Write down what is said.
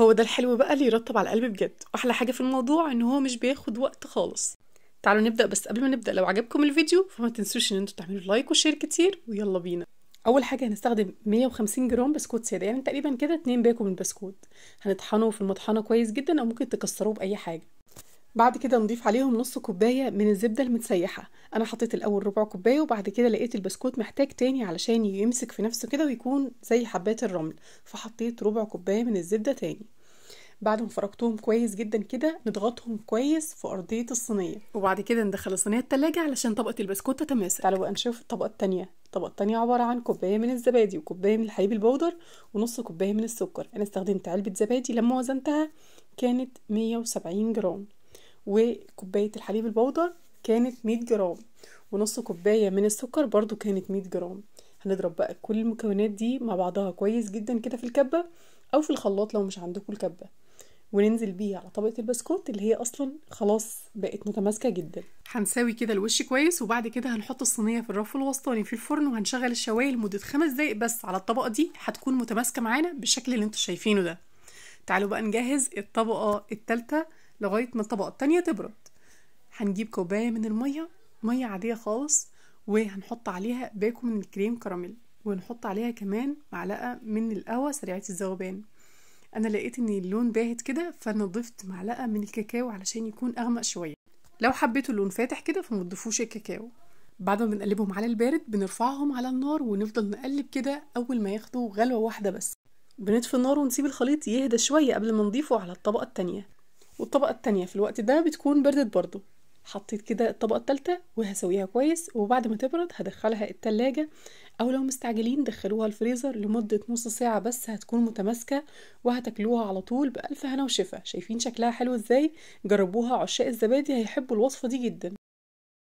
هو ده الحلو بقى اللي يرطب على القلب بجد واحلى حاجه في الموضوع ان هو مش بياخد وقت خالص تعالوا نبدا بس قبل ما نبدا لو عجبكم الفيديو فما تنسوش ان انتوا تعملوا لايك وشير كتير ويلا بينا اول حاجه هنستخدم 150 جرام بسكوت ساده يعني تقريبا كده اتنين باكو من البسكوت هنطحنه في المطحنه كويس جدا او ممكن تكسروه باي حاجه بعد كده نضيف عليهم نص كوباية من الزبدة المتسيحة أنا حطيت الأول ربع كوباية وبعد كده لقيت البسكوت محتاج تاني علشان يمسك في نفسه كده ويكون زي حبات الرمل فحطيت ربع كوباية من الزبدة تاني بعد ما فرقتهم كويس جدا كده نضغطهم كويس في أرضية الصينية وبعد كده ندخل الصينية التلاجة علشان طبقة البسكوت تتماسك تعالوا بقى نشوف الطبقة التانية الطبقة التانية عبارة عن كوباية من الزبادي وكوباية من الحليب البودر ونص كوباية من السكر أنا استخدمت علبة زبادي لما وزنتها كانت 170 جرام وكوباية الحليب البودر كانت مية جرام ونص كوباية من السكر برضو كانت مية جرام هنضرب بقى كل المكونات دي مع بعضها كويس جدا كده في الكبة أو في الخلاط لو مش عندكم الكبة وننزل بيها على طبقة البسكوت اللي هي أصلا خلاص بقت متماسكة جدا هنساوي كده الوش كويس وبعد كده هنحط الصينية في الرف الوسطاني في الفرن وهنشغل الشواية لمدة خمس دقايق بس على الطبقة دي هتكون متماسكة معانا بالشكل اللي انتوا شايفينه ده تعالوا بقى نجهز الطبقة التالتة لغاية ما الطبقة التانية تبرد هنجيب كوباية من المية مية عادية خالص وهنحط عليها باكو من الكريم كراميل ونحط عليها كمان معلقة من القهوة سريعة الذوبان أنا لقيت إن اللون باهت كده فأنا ضفت معلقة من الكاكاو علشان يكون أغمق شوية لو حبيتوا اللون فاتح كده فمتضيفوش الكاكاو بعد ما بنقلبهم على البارد بنرفعهم على النار ونفضل نقلب كده أول ما ياخدوا غلوة واحدة بس بنطفي النار ونسيب الخليط يهدى شوية قبل ما نضيفه على الطبقة التانية والطبقة التانية في الوقت ده بتكون بردت برضو حطيت كده الطبقة التالتة وهسويها كويس وبعد ما تبرد هدخلها التلاجة أو لو مستعجلين دخلوها الفريزر لمدة نص ساعة بس هتكون متماسكة وهتاكلوها على طول بألف هنا وشفا شايفين شكلها حلو ازاي جربوها عشاق الزبادي هيحبوا الوصفة دي جدا